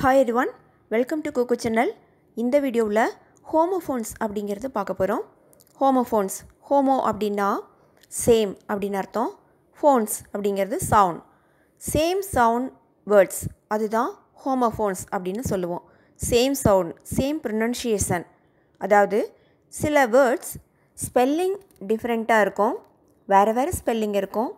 Hi one welcome to Coco channel இந்த வீடியோவில் homophones அப்படிங்கிறது பார்க்க போகிறோம் ஹோமோஃபோன்ஸ் ஹோமோ அப்படின்னா சேம் அப்படின்னு அர்த்தம் ஃபோன்ஸ் அப்படிங்கிறது சவுண்ட் சேம் சவுண்ட் வேர்ட்ஸ் அதுதான் ஹோமோஃபோன்ஸ் அப்படின்னு சொல்லுவோம் சேம் சவுண்ட் சேம் ப்ரொனன்சியேஷன் அதாவது சில வேர்ட்ஸ் ஸ்பெல்லிங் டிஃப்ரெண்ட்டாக இருக்கும் வேறு வேறு ஸ்பெல்லிங் இருக்கும்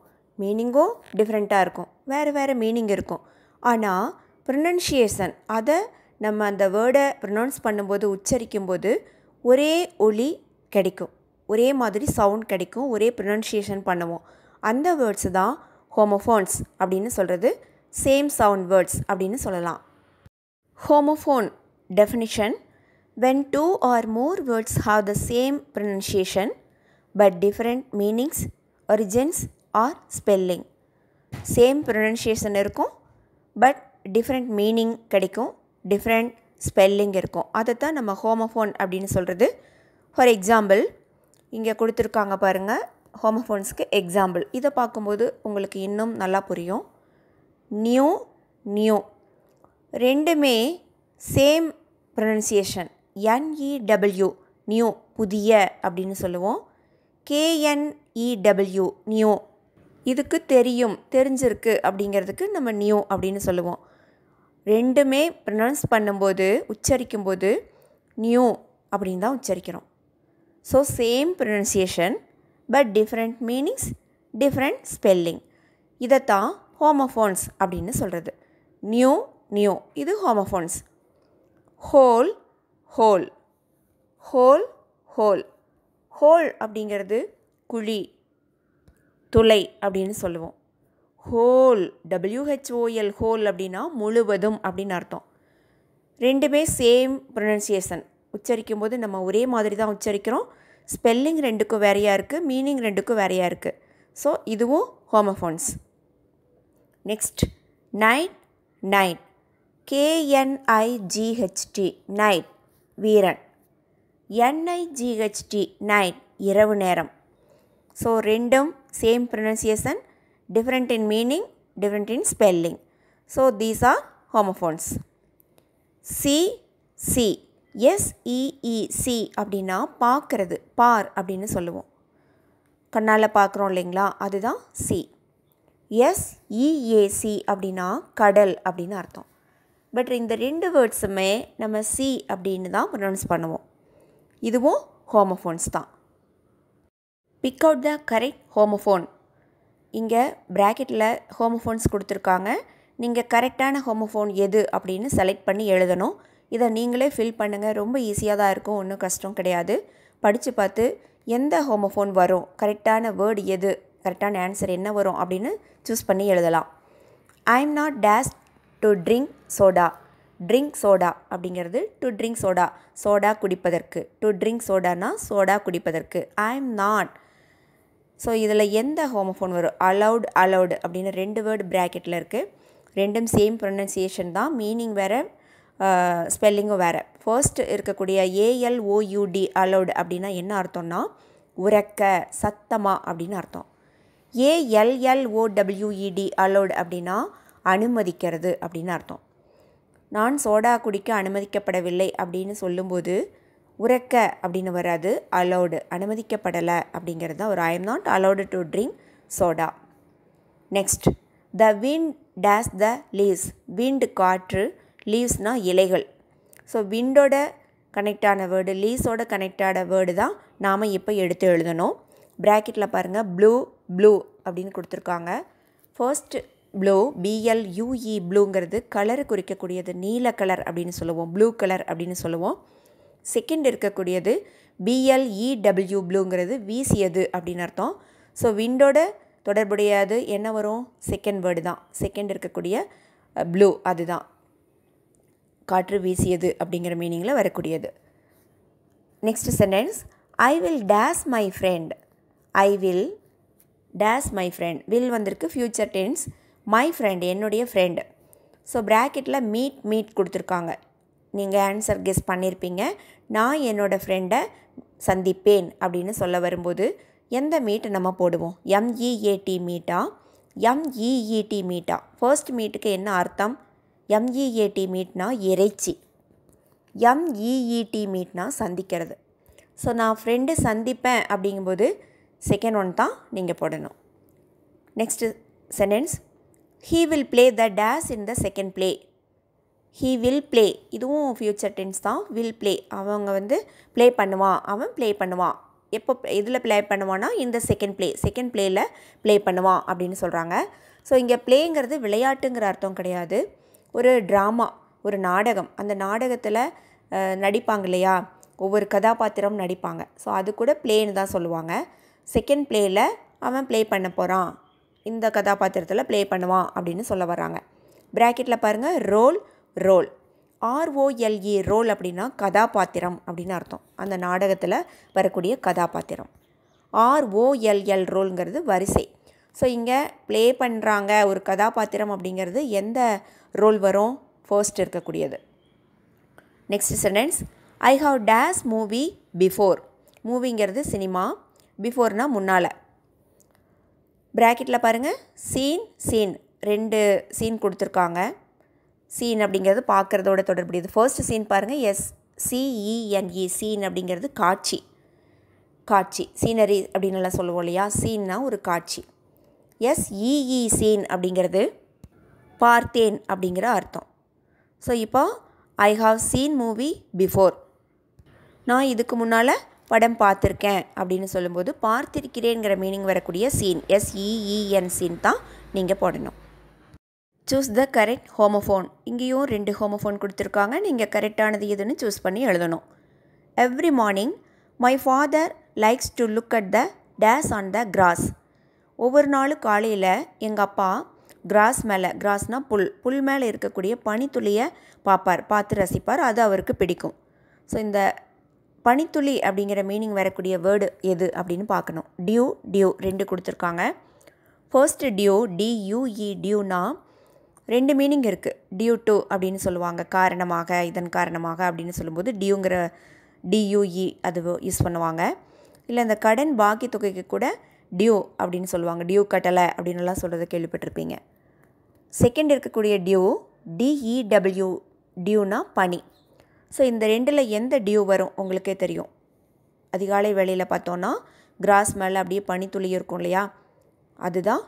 மீனிங்கும் டிஃப்ரெண்ட்டாக இருக்கும் வேறு வேறு மீனிங் இருக்கும் ஆனால் ப்ரொனன்ஷியேஷன் அதை நம்ம அந்த வேர்டை ப்ரொனவுன்ஸ் பண்ணும்போது உச்சரிக்கும் போது ஒரே ஒளி கிடைக்கும் ஒரே மாதிரி சவுண்ட் கிடைக்கும் ஒரே ப்ரொனன்ஷியேஷன் பண்ணுவோம் அந்த வேர்ட்ஸ் தான் ஹோமோஃபோன்ஸ் அப்படின்னு சொல்கிறது சேம் சவுண்ட் வேர்ட்ஸ் அப்படின்னு சொல்லலாம் homophone definition when two or more words have the same pronunciation but different meanings origins or spelling same pronunciation இருக்கும் பட் டிஃப்ரெண்ட் மீனிங் கிடைக்கும் டிஃப்ரெண்ட் ஸ்பெல்லிங் இருக்கும் அதை தான் நம்ம ஹோமோஃபோன் அப்படின்னு சொல்கிறது ஃபார் எக்ஸாம்பிள் இங்கே கொடுத்துருக்காங்க பாருங்கள் ஹோமோஃபோன்ஸ்க்கு எக்ஸாம்பிள் இதை பார்க்கும்போது உங்களுக்கு இன்னும் நல்லா புரியும் நியூ நியூ ரெண்டுமே சேம் ப்ரொனன்சியேஷன் என்இடபிள்யூ நியூ புதிய அப்படின்னு சொல்லுவோம் கேஎன்இடபிள்யூ நியூ e இதுக்கு தெரியும் தெரிஞ்சிருக்கு அப்படிங்கிறதுக்கு நம்ம நியூ அப்படின்னு சொல்லுவோம் ரெண்டுமே ப்ரனவுன்ஸ் பண்ணும்போது உச்சரிக்கும்போது நியூ அப்படின்னு தான் உச்சரிக்கிறோம் so same pronunciation but different meanings different spelling இதைத்தான் ஹோமோஃபோன்ஸ் அப்படின்னு சொல்கிறது நியூ நியூ இது homophones whole whole whole whole hole அப்படிங்கிறது குழி துளை அப்படின்னு சொல்லுவோம் ஹோல் டபிள்யூஹெச்ஓஎல் e ஹோல் அப்படின்னா முழுவதும் அப்படின்னு அர்த்தம் ரெண்டுமே சேம் ப்ரொனன்சியேஷன் உச்சரிக்கும் போது நம்ம ஒரே மாதிரி தான் உச்சரிக்கிறோம் ஸ்பெல்லிங் ரெண்டுக்கும் வேறையாக இருக்குது மீனிங் ரெண்டுக்கும் வேறையாக இருக்குது ஸோ இதுவும் homophones next nine nine K N I G H T knight வீரன் என்ஐஜிஹெச்டி நைட் இரவு நேரம் ஸோ ரெண்டும் same pronunciation different in meaning, different in spelling. So these are homophones. C, C. E, e, C. அப்படின்னா பார்க்கறது பார் அப்படின்னு சொல்லுவோம் கண்ணால் பார்க்குறோம் இல்லைங்களா அதுதான் சி எஸ்இஏசி e, அப்படின்னா கடல் அப்படின்னு அர்த்தம் பட் இந்த ரெண்டு வேர்ட்ஸுமே நம்ம சி அப்படின்னு தான் ப்ரொனவுன்ஸ் பண்ணுவோம் இதுவும் ஹோமோஃபோன்ஸ் தான் pick out the correct homophone இங்கே ப்ராக்கெட்டில் ஹோமோஃபோன்ஸ் கொடுத்துருக்காங்க நீங்கள் கரெக்டான ஹோமோஃபோன் எது அப்படின்னு செலக்ட் பண்ணி எழுதணும் இதை நீங்களே ஃபில் பண்ணுங்கள் ரொம்ப ஈஸியாக தான் இருக்கும் ஒன்றும் கஷ்டம் கிடையாது படித்து பார்த்து எந்த ஹோமோஃபோன் வரும் கரெக்டான வேர்டு எது கரெக்டான ஆன்சர் என்ன வரும் அப்படின்னு சூஸ் பண்ணி எழுதலாம் I am not dash to drink soda drink soda அப்படிங்கிறது டு ட்ரிங்க் சோடா சோடா குடிப்பதற்கு டு ட்ரிங்க் சோடானா சோடா குடிப்பதற்கு ஐ எம் நாட் ஸோ இதில் எந்த ஹோமோஃபோன் வரும் அலவுட் அலவுட் அப்படின்னு ரெண்டு வேர்டு ப்ராக்கெட்டில் இருக்குது ரெண்டும் சேம் ப்ரொனன்சியேஷன் தான் மீனிங் வேறு ஸ்பெல்லிங்கும் வேறு ஃபர்ஸ்ட் இருக்கக்கூடிய ஏஎல்ஓயூடி அலவுட் அப்படின்னா என்ன அர்த்தம்னா உரக்க சத்தமா அப்படின்னு அர்த்தம் ஏஎல்எல்ஓடபிள்யூஇடி அலோடு e அப்படின்னா அனுமதிக்கிறது அப்படின்னு அர்த்தம் நான் சோடா குடிக்க அனுமதிக்கப்படவில்லை அப்படின்னு சொல்லும்போது உறக்க அப்படின்னு வராது அலோடு அனுமதிக்கப்படலை அப்படிங்கிறது தான் ஒரு I am not allowed to drink soda next the wind dash the leaves wind காற்று லீவ்ஸ்னால் இலைகள் ஸோ விண்டோட கனெக்டான வேர்டு லீஸோட கனெக்டான வேர்டு தான் நாம் இப்போ எடுத்து எழுதணும் ப்ராக்கெட்டில் பாருங்கள் ப்ளூ ப்ளூ அப்படின்னு கொடுத்துருக்காங்க ஃபர்ஸ்ட் ப்ளூ பிஎல் யூஇ ப்ளூங்கிறது e, கலர் குறிக்கக்கூடியது நீல கலர் அப்படின்னு சொல்லுவோம் ப்ளூ கலர் அப்படின்னு சொல்லுவோம் செகண்ட் இருக்கக்கூடியது பிஎல்இடபிள்யூ ப்ளூங்கிறது e வீசியது அப்படின்னு அர்த்தம் ஸோ விண்டோட தொடர்புடையது என்ன வரும் செகண்ட் வேர்டு தான் செகண்ட் இருக்கக்கூடிய ப்ளூ அதுதான் காற்று வீசியது அப்படிங்கிற மீனிங்கில் வரக்கூடியது next sentence I will dash my friend I will dash my friend will வந்திருக்கு ஃப்யூச்சர் டென்ஸ் மை ஃப்ரெண்ட் என்னுடைய ஃப்ரெண்டு ஸோ ப்ராக்கெட்டில் மீட் மீட் கொடுத்துருக்காங்க நீங்கள் ஆன்சர் கெஸ் பண்ணியிருப்பீங்க நான் என்னோடய ஃப்ரெண்டை சந்திப்பேன் அப்படின்னு சொல்ல வரும்போது எந்த மீட்டு நம்ம போடுவோம் எம்இஏடி மீட்டா எம்இஇடி மீட்டா ஃபர்ஸ்ட் மீட்டுக்கு என்ன அர்த்தம் எம்இஏடி மீட்னா e இறைச்சி எம்இஇடி மீட்னா e சந்திக்கிறது ஸோ நான் ஃப்ரெண்டு சந்திப்பேன் அப்படிங்கும்போது செகண்ட் ஒன் தான் நீங்கள் போடணும் next sentence he will play the dash in the second play he will play இதுவும் ஃப்யூச்சர் டென்ஸ் தான் வில் ப்ளே அவங்க வந்து ப்ளே பண்ணுவான் அவன் ப்ளே பண்ணுவான் எப்போ இதில் ப்ளே பண்ணுவான்னா இந்த செகண்ட் ப்ளே செகண்ட் ப்ளேயில் ப்ளே பண்ணுவான் அப்படின்னு சொல்கிறாங்க ஸோ இங்கே ப்ளேங்கிறது விளையாட்டுங்கிற அர்த்தம் கிடையாது ஒரு ட்ராமா ஒரு நாடகம் அந்த நாடகத்தில் நடிப்பாங்க இல்லையா ஒவ்வொரு கதாபாத்திரமும் நடிப்பாங்க ஸோ அது கூட ப்ளேன்னு தான் சொல்லுவாங்க செகண்ட் ப்ளேயில் அவன் ப்ளே பண்ண போகிறான் இந்த கதாபாத்திரத்தில் ப்ளே பண்ணுவான் அப்படின்னு சொல்ல வர்றாங்க ப்ராக்கெட்டில் பாருங்கள் ரோல் ரோல் ஆர்ஓஎல்இ ரோல் அப்படின்னா கதாபாத்திரம் அப்படின்னு அர்த்தம் அந்த நாடகத்தில் வரக்கூடிய கதாபாத்திரம் ஆர்ஓஎல்எல் ரோலுங்கிறது வரிசை ஸோ இங்கே ப்ளே பண்ணுறாங்க ஒரு கதாபாத்திரம் அப்படிங்கிறது எந்த ரோல் வரும் ஃபர்ஸ்ட் இருக்கக்கூடியது next sentence I have dash movie before மூவிங்கிறது சினிமா பிஃபோர்னால் முன்னால் ப்ராக்கெட்டில் பாருங்கள் சீன் சீன் ரெண்டு சீன் கொடுத்துருக்காங்க சீன் அப்படிங்கிறது பார்க்குறதோட தொடர்புடையது ஃபர்ஸ்ட் சீன் பாருங்கள் எஸ் சிஇஎன்இ சீன் அப்படிங்கிறது காட்சி காட்சி சீனரி அப்படின்னு எல்லாம் சொல்லுவோம் இல்லையா சீன்னா ஒரு காட்சி எஸ் இஇ சீன் அப்படிங்கிறது பார்த்தேன் அப்படிங்கிற அர்த்தம் ஸோ இப்போ I have seen movie before நான் இதுக்கு முன்னால் படம் பார்த்துருக்கேன் அப்படின்னு சொல்லும்போது பார்த்திருக்கிறேங்கிற மீனிங் வரக்கூடிய சீன் எஸ்இஇஎன் சீன் தான் நீங்கள் போடணும் சூஸ் த கரெக்ட் ஹோமோஃபோன் இங்கேயும் ரெண்டு ஹோமோஃபோன் கொடுத்துருக்காங்க நீங்கள் கரெக்டானது எதுன்னு சூஸ் பண்ணி எழுதணும் every morning my father likes to look at the dash on the grass ஒவ்வொரு நாளும் காலையில் எங்கள் அப்பா கிராஸ் மேலே கிராஸ்னால் புல் புல் மேலே இருக்கக்கூடிய பனித்துளியை பார்ப்பார் பார்த்து ரசிப்பார் அது அவருக்கு பிடிக்கும் ஸோ இந்த பனித்துளி அப்படிங்கிற மீனிங் வரக்கூடிய வேர்டு எது அப்படின்னு பார்க்கணும் டியூ டியூ ரெண்டு கொடுத்துருக்காங்க ஃபர்ஸ்ட் டியூ டியூஇ டியூனா ரெண்டு மீனிங் இருக்குது டியூ டு அப்படின்னு சொல்லுவாங்க காரணமாக இதன் காரணமாக அப்படின்னு சொல்லும்போது டியூங்கிற டியூஇ e அது யூஸ் பண்ணுவாங்க இல்லை இந்த கடன் பாக்கி தொகைக்கு கூட டியூ அப்படின்னு சொல்லுவாங்க டியூ கட்டலை அப்படின்னுலாம் சொல்கிறத கேள்விப்பட்டிருப்பீங்க செகண்ட் இருக்கக்கூடிய டியூ டிஇடபிள்யூ டியூனா பனி ஸோ இந்த ரெண்டில் எந்த டியூ வரும் உங்களுக்கே தெரியும் அதிகாலை வேலையில் பார்த்தோன்னா கிராஸ் மேலே அப்படியே பனி துளி இருக்கும் இல்லையா அதுதான்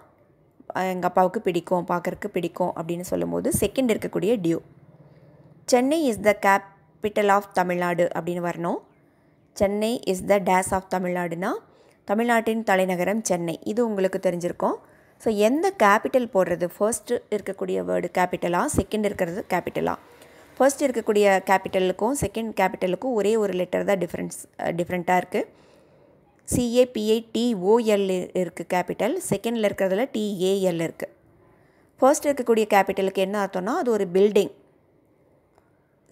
எங்கள் அப்பாவுக்கு பிடிக்கும் பார்க்குறக்கு பிடிக்கும் அப்படின்னு சொல்லும்போது செகண்ட் இருக்கக்கூடிய டியூ Chennai is the capital of Tamil Nadu அப்படின்னு வரணும் Chennai is the days of தமிழ்நாடுனா தமிழ்நாட்டின் தலைநகரம் சென்னை இது உங்களுக்கு தெரிஞ்சிருக்கும் ஸோ எந்த கேபிட்டல் போடுறது ஃபர்ஸ்ட்டு இருக்கக்கூடிய வேர்டு கேபிட்டலாக செகண்ட் இருக்கிறது கேபிட்டலாக ஃபர்ஸ்ட் இருக்கக்கூடிய கேபிட்டலுக்கும் செகண்ட் கேபிட்டலுக்கும் ஒரே ஒரு லெட்டர் தான் டிஃப்ரென்ஸ் டிஃப்ரெண்ட்டாக இருக்குது சிஏபிஐ டிஓஎல் இருக்குது கேபிட்டல் செகண்டில் இருக்கிறதுல டிஏஎல் இருக்குது ஃபர்ஸ்ட் இருக்கக்கூடிய கேபிட்டலுக்கு என்ன அர்த்தம்னா அது ஒரு பில்டிங்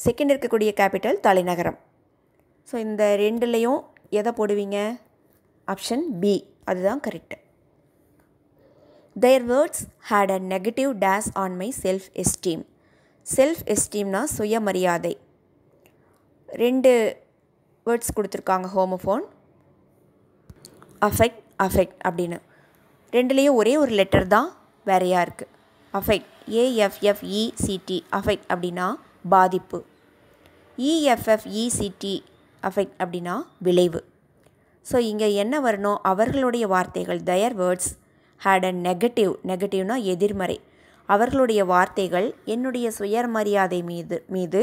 செகண்ட் இருக்கக்கூடிய கேபிட்டல் தலைநகரம் ஸோ இந்த ரெண்டுலேயும் எதை போடுவீங்க ஆப்ஷன் பி அதுதான் correct their words had a negative dash on my self esteem self எஸ்டீம்னா சுயமரியாதை ரெண்டு வேர்ட்ஸ் கொடுத்துருக்காங்க ஹோமோஃபோன் அஃபெக்ட் அஃபெக்ட் அப்படின்னு ரெண்டுலேயும் ஒரே ஒரு லெட்டர் தான் வேறையாக இருக்குது அஃபெக்ட் ஏஎஃப்எஃப்இசிடி அஃபெக்ட் e அப்படின்னா பாதிப்பு இஎஃப்எஃப்இசிடி e அஃபெக்ட் e அப்படின்னா விளைவு ஸோ இங்கே என்ன வரணும் அவர்களுடைய வார்த்தைகள் their words had a negative நெகட்டிவ்னா எதிர்மறை அவர்களுடைய வார்த்தைகள் என்னுடைய சுயமரியாதை மீது மீது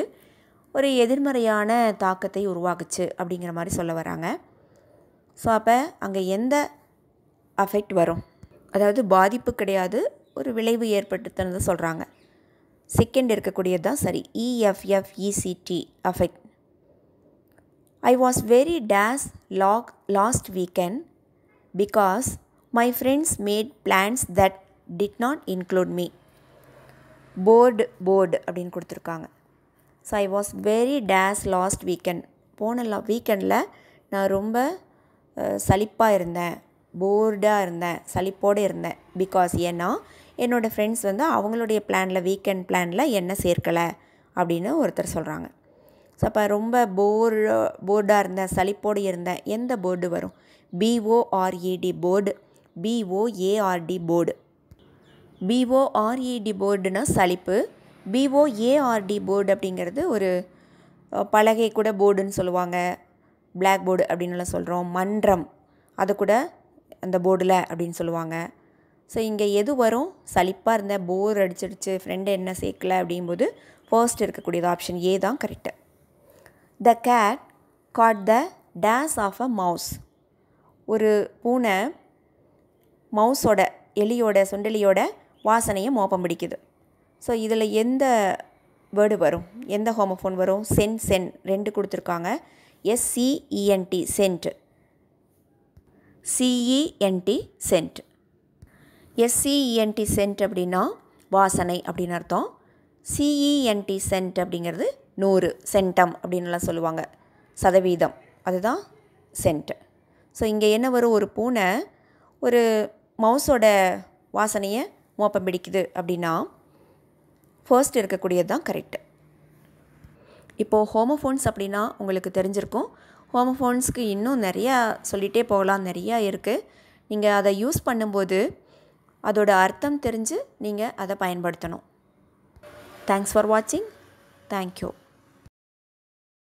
ஒரு எதிர்மறையான தாக்கத்தை உருவாக்குச்சு அப்படிங்கிற மாதிரி சொல்ல வராங்க ஸோ அப்போ அங்கே எந்த அஃபெக்ட் வரும் அதாவது பாதிப்பு கிடையாது ஒரு விளைவு ஏற்பட்டுத்துன்னு சொல்கிறாங்க செகண்ட் இருக்கக்கூடியது தான் சரி E F F E C T effect I was very dash lag last weekend because my friends made plans that did not include me bored board அப்படின்னு கொடுத்துருக்காங்க so I was very dash last weekend போன வீக்கெண்டில் நான் ரொம்ப சலிப்பாக இருந்தேன் போர்டாக இருந்தேன் சலிப்போடு இருந்தேன் பிகாஸ் ஏன்னா என்னோடய ஃப்ரெண்ட்ஸ் வந்து அவங்களுடைய பிளானில் வீக்கெண்ட் பிளானில் என்ன சேர்க்கலை அப்படின்னு ஒருத்தர் சொல்கிறாங்க ஸோ அப்போ ரொம்ப போர்டோ போர்டாக இருந்தேன் சலிப்போடு இருந்தேன் எந்த போர்டு வரும் B O R E D bored B O A R D board B O R E D போர்டுனா சலிப்பு பிஓஏஆர்டி போர்டு அப்படிங்கிறது ஒரு பலகை கூட போர்டுன்னு சொல்லுவாங்க பிளாக் போர்டு அப்படின்னுலாம் சொல்கிறோம் மன்றம் அதை கூட அந்த போர்டில் அப்படின்னு சொல்லுவாங்க ஸோ இங்கே எது வரும் சலிப்பாக இருந்த போர் அடிச்சிடுச்சு ஃப்ரெண்டு என்ன சேர்க்கல அப்படிங்கும்போது ஃபர்ஸ்ட் இருக்கக்கூடியது ஆப்ஷன் ஏ தான் correct the cat caught the days of a mouse ஒரு பூனை மவுஸோட எலியோட சுண்டலியோட வாசனையை மோப்பம் பிடிக்குது ஸோ இதில் எந்த வேர்டு வரும் எந்த ஹோமோஃபோன் வரும் சென் சென் ரெண்டு கொடுத்துருக்காங்க S C E N T scent C E N T cent S C E N T scent அப்படின்னா வாசனை அப்படின்னு அர்த்தம் சிஇஎன்டி சென்ட் e அப்படிங்கிறது நூறு சென்டம் அப்படின்லாம் சொல்லுவாங்க சதவீதம் அதுதான் சென்ட் ஸோ இங்கே என்ன வரும் ஒரு பூனை ஒரு மவுஸோட வாசனையை மோப்பம் பிடிக்குது அப்படின்னா ஃபர்ஸ்ட் இருக்கக்கூடியது தான் கரெக்டு இப்போது ஹோமோஃபோன்ஸ் அப்படின்னா உங்களுக்கு தெரிஞ்சிருக்கும் ஹோமோஃபோன்ஸ்க்கு இன்னும் நிறையா சொல்லிகிட்டே போகலாம் நிறையா இருக்குது நீங்கள் அதை யூஸ் பண்ணும்போது அதோட அர்த்தம் தெரிஞ்சு நீங்கள் அதை பயன்படுத்தணும் தேங்க்ஸ் ஃபார் வாட்சிங் தேங்க்யூ